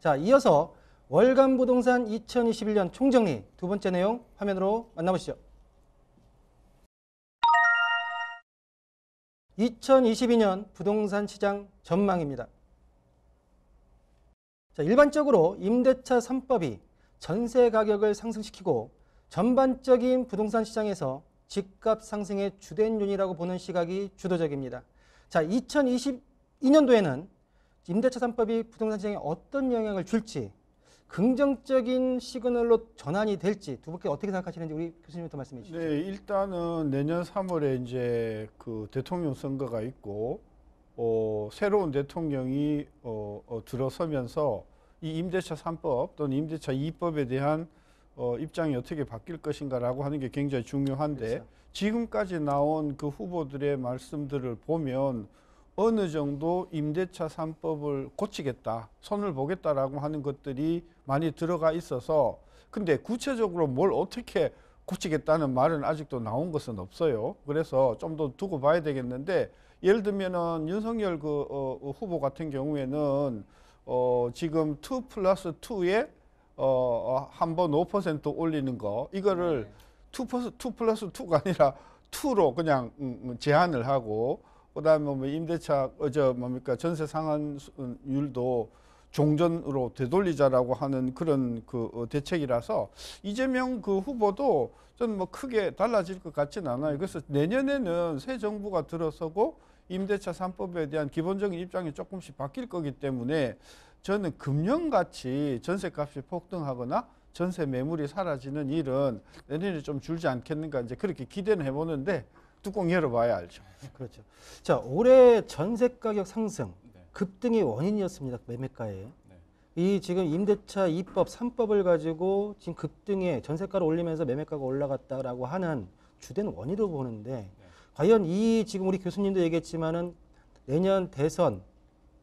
자, 이어서 월간 부동산 2021년 총정리 두 번째 내용 화면으로 만나보시죠. 2022년 부동산 시장 전망입니다. 자, 일반적으로 임대차 3법이 전세 가격을 상승시키고 전반적인 부동산 시장에서 집값 상승의 주된 요인이라고 보는 시각이 주도적입니다. 자, 2022년도에는 임대차산법이 부동산 시장에 어떤 영향을 줄지 긍정적인 시그널로 전환이 될지 두 분께 어떻게 생각하시는지 우리 교수님부터 말씀해 주시죠. 네, 일단은 내년 3월에 이제 그 대통령 선거가 있고 어, 새로운 대통령이 어, 어, 들어서면서 이 임대차 3법 또는 임대차 2법에 대한 어, 입장이 어떻게 바뀔 것인가라고 하는 게 굉장히 중요한데 그렇죠. 지금까지 나온 그 후보들의 말씀들을 보면 어느 정도 임대차 3법을 고치겠다, 손을 보겠다라고 하는 것들이 많이 들어가 있어서 근데 구체적으로 뭘 어떻게 고치겠다는 말은 아직도 나온 것은 없어요. 그래서 좀 더 두고 봐야 되겠는데 예를 들면은 윤석열 그 어, 어, 후보 같은 경우에는 어, 지금 2 플러스 2에 어, 어, 한번 5% 올리는 거 이거를 네. 2 플러스 2가 아니라 2로 그냥 음, 음, 제한을 하고 그다음에 뭐 임대차 어저 뭡니까 전세 상한율도 음, 종전으로 되돌리자라고 하는 그런 그 어, 대책이라서 이재명 그 후보도 저는 뭐 크게 달라질 것 같지는 않아요. 그래서 내년에는 새 정부가 들어서고 임대차 삼법에 대한 기본적인 입장이 조금씩 바뀔 거기 때문에 저는 금년같이 전세값이 폭등하거나 전세 매물이 사라지는 일은 내년에 좀 줄지 않겠는가 이제 그렇게 기대는 해보는데 뚜껑 열어봐야 알죠. 그렇죠. 자, 올해 전세 가격 상승 네. 급등의 원인이었습니다. 매매가에. 네. 이 지금 임대차 2법, 3법을 가지고 지금 급등에 전세가를 올리면서 매매가가 올라갔다라고 하는 주된 원인으로 보는데 네. 과연 이 지금 우리 교수님도 얘기했지만은 내년 대선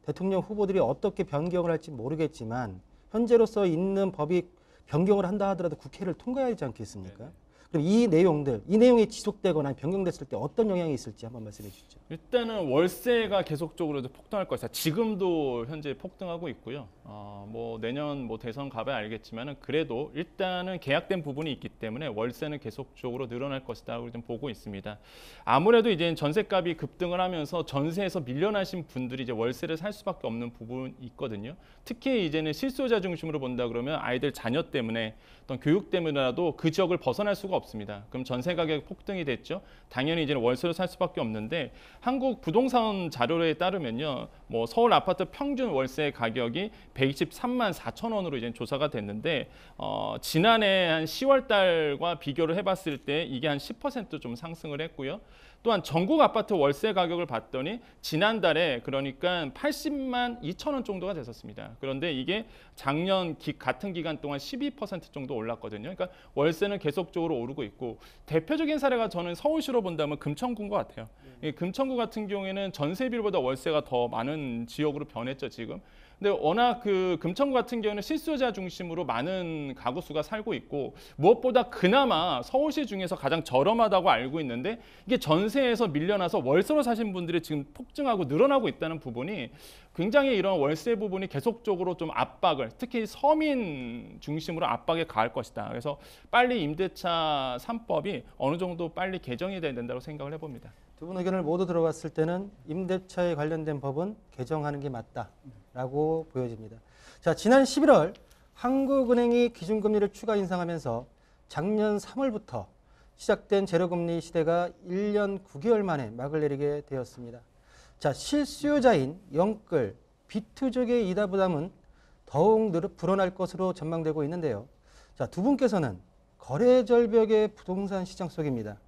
대통령 후보들이 어떻게 변경을 할지 모르겠지만 현재로서 있는 법이 변경을 한다 하더라도 국회를 통과해야 하지 않겠습니까? 네네. 그럼 이 내용들, 이 내용이 지속되거나 변경됐을 때 어떤 영향이 있을지 한번 말씀해 주시죠. 일단은 월세가 계속적으로 폭등할 것이다. 지금도 현재 폭등하고 있고요. 어, 뭐 내년 뭐 대선 가봐야 알겠지만 그래도 일단은 계약된 부분이 있기 때문에 월세는 계속적으로 늘어날 것이다 우리 좀 보고 있습니다. 아무래도 이제 전세값이 급등을 하면서 전세에서 밀려나신 분들이 이제 월세를 살 수밖에 없는 부분이 있거든요. 특히 이제는 실소자 중심으로 본다 그러면 아이들 자녀 때문에 어떤 교육 때문에라도 그 지역을 벗어날 수가 없습니다. 그럼 전세 가격 폭등이 됐죠. 당연히 이제는 월세로 살 수밖에 없는데 한국 부동산 자료에 따르면요. 뭐 서울 아파트 평균 월세 가격이 123만 4천 원으로 이제 조사가 됐는데 어, 지난해 한 10월 달과 비교를 해봤을 때 이게 한 10%좀 상승을 했고요. 또한 전국 아파트 월세 가격을 봤더니 지난달에 그러니까 80만 2천 원 정도가 됐었습니다. 그런데 이게 작년 기, 같은 기간 동안 12% 정도 올랐거든요. 그러니까 월세는 계속적으로 오르고 있고 대표적인 사례가 저는 서울시로 본다면 금천구인 것 같아요. 음. 금천구 같은 경우에는 전세비보다 월세가 더 많은 지역으로 변했죠 지금. 근데 워낙 그 금천 구 같은 경우는 실수자 중심으로 많은 가구 수가 살고 있고 무엇보다 그나마 서울시 중에서 가장 저렴하다고 알고 있는데 이게 전세에서 밀려나서 월세로 사신 분들이 지금 폭증하고 늘어나고 있다는 부분이 굉장히 이런 월세 부분이 계속적으로 좀 압박을 특히 서민 중심으로 압박에 가할 것이다. 그래서 빨리 임대차 삼법이 어느 정도 빨리 개정이 돼야 된다고 생각을 해봅니다. 두분 의견을 모두 들어봤을 때는 임대차에 관련된 법은 개정하는 게 맞다라고 보여집니다. 자, 지난 11월 한국은행이 기준금리를 추가 인상하면서 작년 3월부터 시작된 제로금리 시대가 1년 9개월 만에 막을 내리게 되었습니다. 자, 실수요자인 영끌, 비투족의 이다 부담은 더욱 불어날 것으로 전망되고 있는데요. 자, 두 분께서는 거래 절벽의 부동산 시장 속입니다.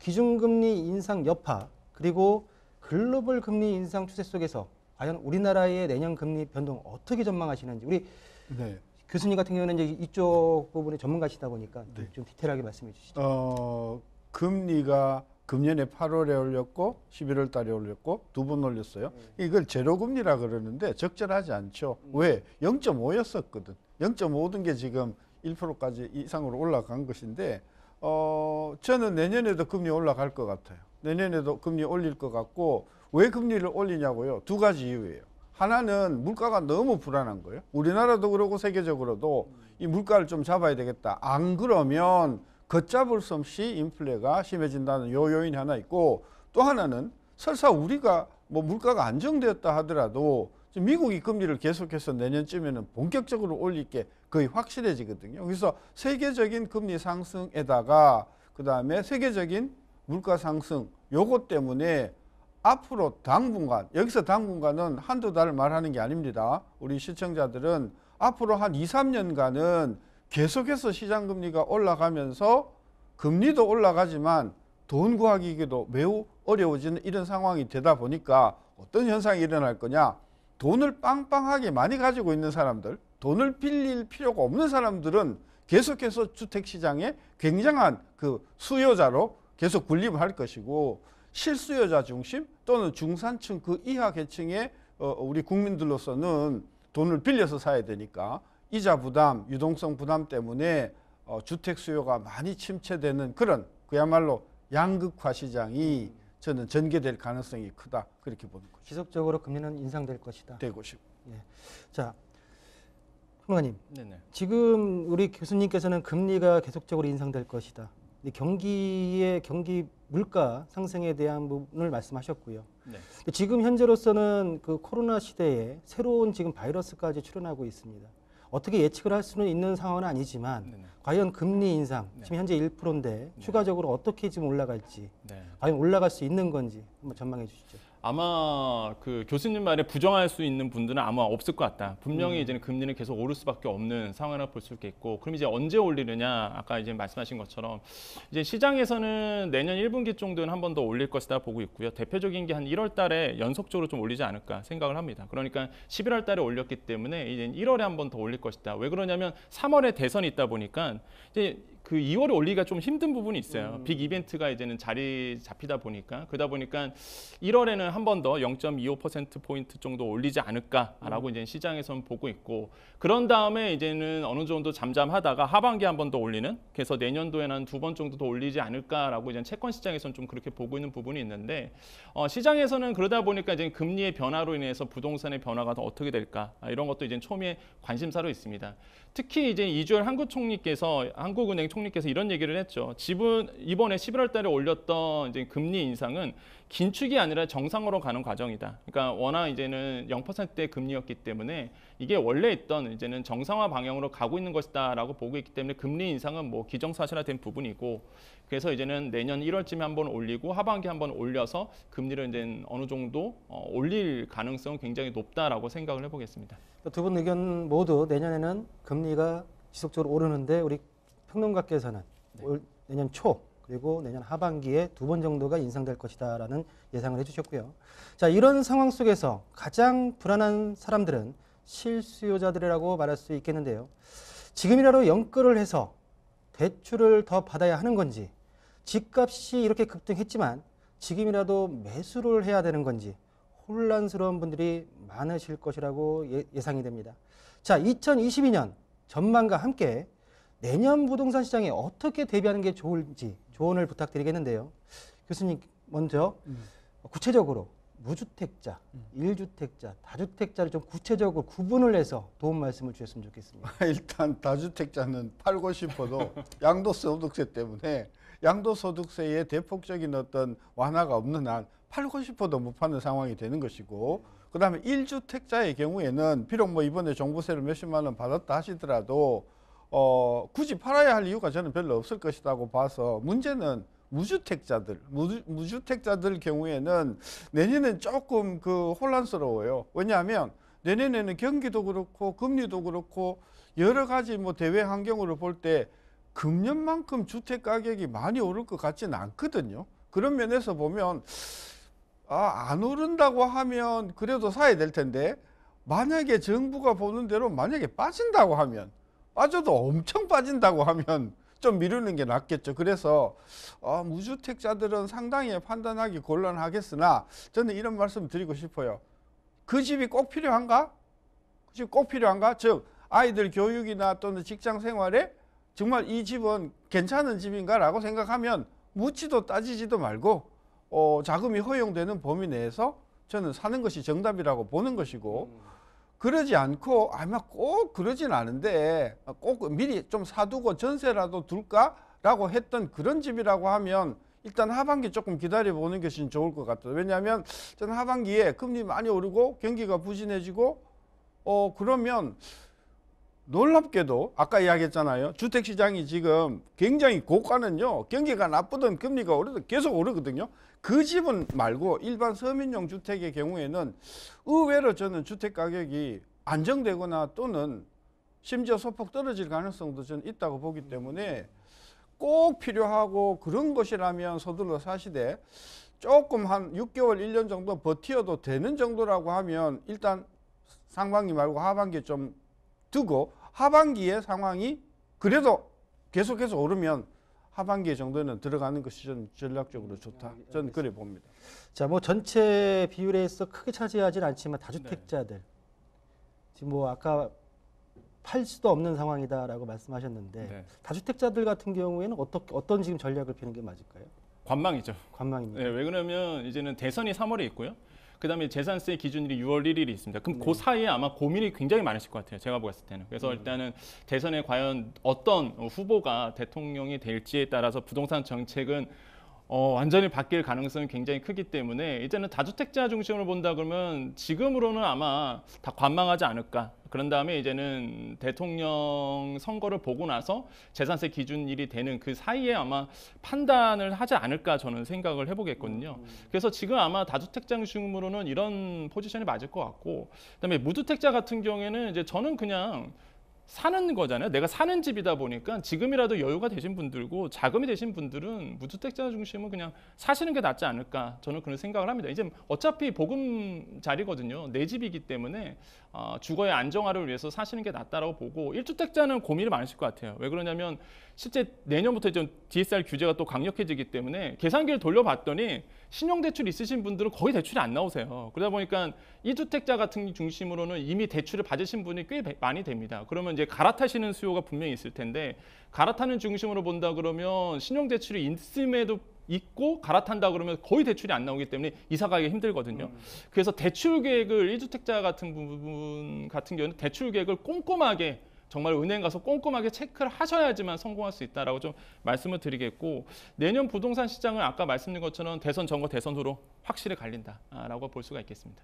기준금리 인상 여파 그리고 글로벌 금리 인상 추세 속에서 과연 우리나라의 내년 금리 변동 어떻게 전망하시는지 우리 네. 교수님 같은 경우는 이제 이쪽 부분에 전문가시다 보니까 네. 좀 디테일하게 말씀해 주시죠. 어, 금리가 금년에 8월에 올렸고 11월 달에 올렸고 두 번 올렸어요. 네. 이걸 제로금리라 그러는데 적절하지 않죠. 음. 왜? 0.5였었거든. 0.5든 게 지금 1%까지 이상으로 올라간 것인데 어, 저는 내년에도 금리 올라갈 것 같아요. 내년에도 금리 올릴 것 같고 왜 금리를 올리냐고요? 두 가지 이유예요. 하나는 물가가 너무 불안한 거예요. 우리나라도 그러고 세계적으로도 이 물가를 좀 잡아야 되겠다. 안 그러면 걷잡을 수 없이 인플레가 심해진다는 요 요인이 하나 있고 또 하나는 설사 우리가 뭐 물가가 안정되었다 하더라도 미국이 금리를 계속해서 내년쯤에는 본격적으로 올릴 게 거의 확실해지거든요. 그래서 세계적인 금리 상승에다가 그 다음에 세계적인 물가 상승 요것 때문에 앞으로 당분간 여기서 당분간은 한두 달을 말하는 게 아닙니다. 우리 시청자들은 앞으로 한 2, 3년간은 계속해서 시장금리가 올라가면서 금리도 올라가지만 돈 구하기도 매우 어려워지는 이런 상황이 되다 보니까 어떤 현상이 일어날 거냐 돈을 빵빵하게 많이 가지고 있는 사람들 돈을 빌릴 필요가 없는 사람들은 계속해서 주택시장에 굉장한 그 수요자로 계속 군림할 것이고 실수요자 중심 또는 중산층 그 이하 계층의 어, 우리 국민들로서는 돈을 빌려서 사야 되니까 이자 부담, 유동성 부담 때문에 어 주택 수요가 많이 침체되는 그런 그야말로 양극화 시장이 저는 전개될 가능성이 크다 그렇게 보는 거죠. 지속적으로 금리는 인상될 것이다. 되고 싶. 예. 자, 총관님. 네네. 지금 우리 교수님께서는 금리가 계속적으로 인상될 것이다. 경기의 경기 물가 상승에 대한 부분을 말씀하셨고요. 네. 지금 현재로서는 그 코로나 시대에 새로운 지금 바이러스까지 출현하고 있습니다. 어떻게 예측을 할 수는 있는 상황은 아니지만 네네. 과연 금리 인상 네. 지금 현재 1%인데 네. 추가적으로 어떻게 지금 올라갈지 네. 과연 올라갈 수 있는 건지 한번 전망해 주시죠. 아마 그 교수님 말에 부정할 수 있는 분들은 아마 없을 것 같다. 분명히 음. 이제는 금리는 계속 오를 수밖에 없는 상황이라 고볼 수 있겠고, 그럼 이제 언제 올리느냐? 아까 이제 말씀하신 것처럼 이제 시장에서는 내년 1분기 정도는 한 번 더 올릴 것이다 보고 있고요. 대표적인 게 한 1월달에 연속적으로 좀 올리지 않을까 생각을 합니다. 그러니까 11월달에 올렸기 때문에 이제 1월에 한 번 더 올릴 것이다. 왜 그러냐면 3월에 대선이 있다 보니까 이제 그 2월에 올리기가 좀 힘든 부분이 있어요. 음. 빅 이벤트가 이제는 자리 잡히다 보니까 그러다 보니까 1월에는 한 번 더 0.25% 포인트 정도 올리지 않을까라고 음. 이제 시장에서는 보고 있고 그런 다음에 이제는 어느 정도 잠잠하다가 하반기 한 번 더 올리는 그래서 내년도에는 한두번 정도 더 올리지 않을까라고 이제 채권 시장에서는 좀 그렇게 보고 있는 부분이 있는데 어, 시장에서는 그러다 보니까 이제 금리의 변화로 인해서 부동산의 변화가 더 어떻게 될까 아, 이런 것도 이제 초미의 관심사로 있습니다. 특히 이제 이주열 한국 총리께서 한국은행 총리께서 이런 얘기를 했죠. 지분 이번에 11월 달에 올렸던 이제 금리 인상은 긴축이 아니라 정상으로 가는 과정이다. 그러니까 워낙 이제는 0%대 금리였기 때문에 이게 원래 있던 이제는 정상화 방향으로 가고 있는 것이다라고 보고 있기 때문에 금리 인상은 뭐 기정사실화된 부분이고 그래서 이제는 내년 1월쯤에 한번 올리고 하반기 한번 올려서 금리를 이제 어느 정도 어, 올릴 가능성은 굉장히 높다라고 생각을 해보겠습니다. 두 분 의견 모두 내년에는 금리가 지속적으로 오르는데 우리 평론가께서는 네. 올 내년 초 그리고 내년 하반기에 두 번 정도가 인상될 것이다라는 예상을 해주셨고요. 자 이런 상황 속에서 가장 불안한 사람들은 실수요자들이라고 말할 수 있겠는데요. 지금이라도 연끌을 해서 대출을 더 받아야 하는 건지 집값이 이렇게 급등했지만 지금이라도 매수를 해야 되는 건지 혼란스러운 분들이 많으실 것이라고 예, 예상이 됩니다. 자, 2022년 전망과 함께 내년 부동산 시장에 어떻게 대비하는 게 좋을지 조언을 부탁드리겠는데요. 교수님 먼저 음. 구체적으로 무주택자, 음. 일주택자, 다주택자를 좀 구체적으로 구분을 해서 도움 말씀을 주셨으면 좋겠습니다. 일단 다주택자는 팔고 싶어도 양도소득세 때문에 양도소득세의 대폭적인 어떤 완화가 없는 한 팔고 싶어도 못 파는 상황이 되는 것이고 그다음에 일주택자의 경우에는 비록 뭐 이번에 종부세를 몇십만 원 받았다 하시더라도 어, 굳이 팔아야 할 이유가 저는 별로 없을 것이라고 봐서 문제는 무주택자들, 무주, 택자들 경우에는 내년엔 조금 그 혼란스러워요. 왜냐하면 내년에는 경기도 그렇고 금리도 그렇고 여러 가지 뭐 대외 환경으로 볼 때 금년만큼 주택 가격이 많이 오를 것 같지는 않거든요. 그런 면에서 보면 아, 안 오른다고 하면 그래도 사야 될 텐데 만약에 정부가 보는 대로 만약에 빠진다고 하면 빠져도 엄청 빠진다고 하면 좀 미루는 게 낫겠죠. 그래서 어, 무주택자들은 상당히 판단하기 곤란하겠으나 저는 이런 말씀 드리고 싶어요. 그 집이 꼭 필요한가? 그 집 꼭 필요한가? 즉 아이들 교육이나 또는 직장 생활에 정말 이 집은 괜찮은 집인가 라고 생각하면 묻지도 따지지도 말고 어, 자금이 허용되는 범위 내에서 저는 사는 것이 정답이라고 보는 것이고 음. 그러지 않고 아마 꼭 그러진 않은데 꼭 미리 좀 사두고 전세라도 둘까라고 했던 그런 집이라고 하면 일단 하반기 조금 기다려보는 것이 좋을 것 같아요. 왜냐하면 저는 하반기에 금리 많이 오르고 경기가 부진해지고 어 그러면 놀랍게도 아까 이야기했잖아요. 주택시장이 지금 굉장히 고가는요. 경기가 나쁘든 금리가 오르든 계속 오르거든요. 그 집은 말고 일반 서민용 주택의 경우에는 의외로 저는 주택가격이 안정되거나 또는 심지어 소폭 떨어질 가능성도 저는 있다고 보기 때문에 꼭 필요하고 그런 것이라면 서둘러 사시되 조금 한 6개월, 1년 정도 버티어도 되는 정도라고 하면 일단 상반기 말고 하반기좀 두고 하반기의 상황이 그래도 계속해서 오르면 하반기 정도는 들어가는 것이 좀 전략적으로 좋다. 네, 저는 그래 봅니다. 자, 뭐 전체 비율에 있 크게 차지하진 않지만 다주택자들 네. 지금 뭐 아까 팔 수도 없는 상황이다라고 말씀하셨는데 네. 다주택자들 같은 경우에는 어떻게 어떤 지금 전략을 피는 게 맞을까요? 관망이죠. 관망입니다. 네, 왜 그러면 이제는 대선이 3월에 있고요. 그다음에 재산세 기준일이 6월 1일이 있습니다. 그럼 그 네. 사이에 아마 고민이 굉장히 많으실 것 같아요. 제가 보았을 때는. 그래서 음. 일단은 대선에 과연 어떤 후보가 대통령이 될지에 따라서 부동산 정책은 어, 완전히 바뀔 가능성이 굉장히 크기 때문에 이제는 다주택자 중심으로 본다 그러면 지금으로는 아마 다 관망하지 않을까. 그런 다음에 이제는 대통령 선거를 보고 나서 재산세 기준일이 되는 그 사이에 아마 판단을 하지 않을까 저는 생각을 해보겠거든요. 그래서 지금 아마 다주택자 중심으로는 이런 포지션이 맞을 것 같고 그다음에 무주택자 같은 경우에는 이제 저는 그냥 사는 거잖아요. 내가 사는 집이다 보니까 지금이라도 여유가 되신 분들고 자금이 되신 분들은 무주택자 중심은 그냥 사시는 게 낫지 않을까 저는 그런 생각을 합니다. 이제 어차피 보금 자리거든요. 내 집이기 때문에 어, 주거의 안정화를 위해서 사시는 게 낫다라고 보고 1주택자는 고민이 많으실 것 같아요. 왜 그러냐면 실제 내년부터 이제 DSR 규제가 또 강력해지기 때문에 계산기를 돌려봤더니 신용대출 있으신 분들은 거의 대출이 안 나오세요. 그러다 보니까 이주택자 같은 중심으로는 이미 대출을 받으신 분이 꽤 많이 됩니다. 그러면 이제 갈아타시는 수요가 분명히 있을 텐데 갈아타는 중심으로 본다 그러면 신용대출이 있음에도 있고 갈아탄다 그러면 거의 대출이 안 나오기 때문에 이사 가기 힘들거든요. 음. 그래서 대출 계획을 1주택자 같은 부분 같은 경우는 대출 계획을 꼼꼼하게 정말 은행 가서 꼼꼼하게 체크를 하셔야지만 성공할 수 있다라고 좀 말씀을 드리겠고 내년 부동산 시장은 아까 말씀드린 것처럼 대선 전거 대선 후로 확실히 갈린다라고 볼 수가 있겠습니다.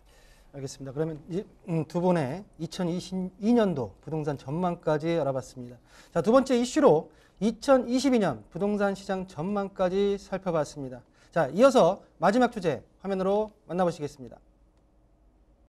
알겠습니다. 그러면 이, 음, 두 분의 2022년도 부동산 전망까지 알아봤습니다. 자, 두 번째 이슈로 2022년 부동산 시장 전망까지 살펴봤습니다. 자, 이어서 마지막 주제 화면으로 만나보시겠습니다.